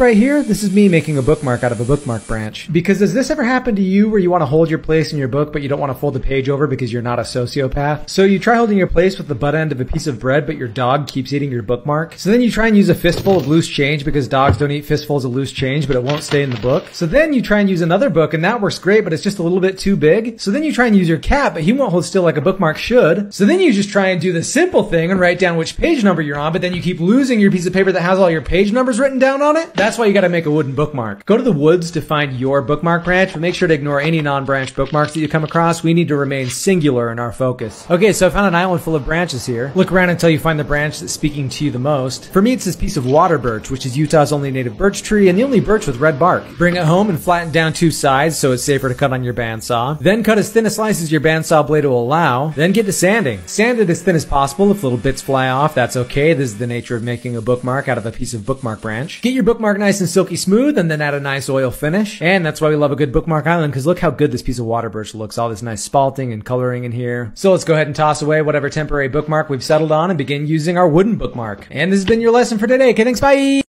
right here, this is me making a bookmark out of a bookmark branch. Because does this ever happen to you where you want to hold your place in your book, but you don't want to fold the page over because you're not a sociopath? So you try holding your place with the butt end of a piece of bread, but your dog keeps eating your bookmark. So then you try and use a fistful of loose change because dogs don't eat fistfuls of loose change, but it won't stay in the book. So then you try and use another book and that works great, but it's just a little bit too big. So then you try and use your cat, but he won't hold still like a bookmark should. So then you just try and do the simple thing and write down which page number you're on, but then you keep losing your piece of paper that has all your page numbers written down on it. That's that's why you gotta make a wooden bookmark. Go to the woods to find your bookmark branch, but make sure to ignore any non-branch bookmarks that you come across. We need to remain singular in our focus. Okay, so I found an island full of branches here. Look around until you find the branch that's speaking to you the most. For me, it's this piece of water birch, which is Utah's only native birch tree and the only birch with red bark. Bring it home and flatten down two sides so it's safer to cut on your bandsaw. Then cut as thin a slice as your bandsaw blade will allow. Then get to sanding. Sand it as thin as possible. If little bits fly off, that's okay. This is the nature of making a bookmark out of a piece of bookmark branch. Get your bookmark nice and silky smooth and then add a nice oil finish. And that's why we love a good bookmark island because look how good this piece of water birch looks. All this nice spalting and coloring in here. So let's go ahead and toss away whatever temporary bookmark we've settled on and begin using our wooden bookmark. And this has been your lesson for today. Kiddings, bye!